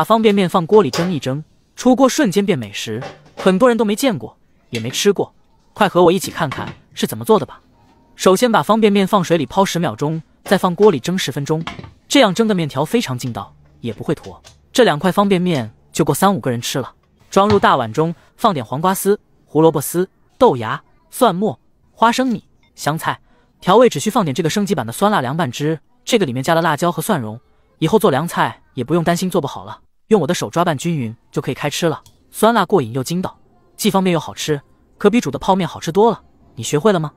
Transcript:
把方便面放锅里蒸一蒸，出锅瞬间变美食，很多人都没见过，也没吃过，快和我一起看看是怎么做的吧。首先把方便面放水里泡十秒钟，再放锅里蒸十分钟，这样蒸的面条非常劲道，也不会坨。这两块方便面就够三五个人吃了。装入大碗中，放点黄瓜丝、胡萝卜丝、豆芽、蒜末、花生米、香菜，调味只需放点这个升级版的酸辣凉拌汁，这个里面加了辣椒和蒜蓉，以后做凉菜也不用担心做不好了。用我的手抓拌均匀就可以开吃了，酸辣过瘾又筋道，既方便又好吃，可比煮的泡面好吃多了。你学会了吗？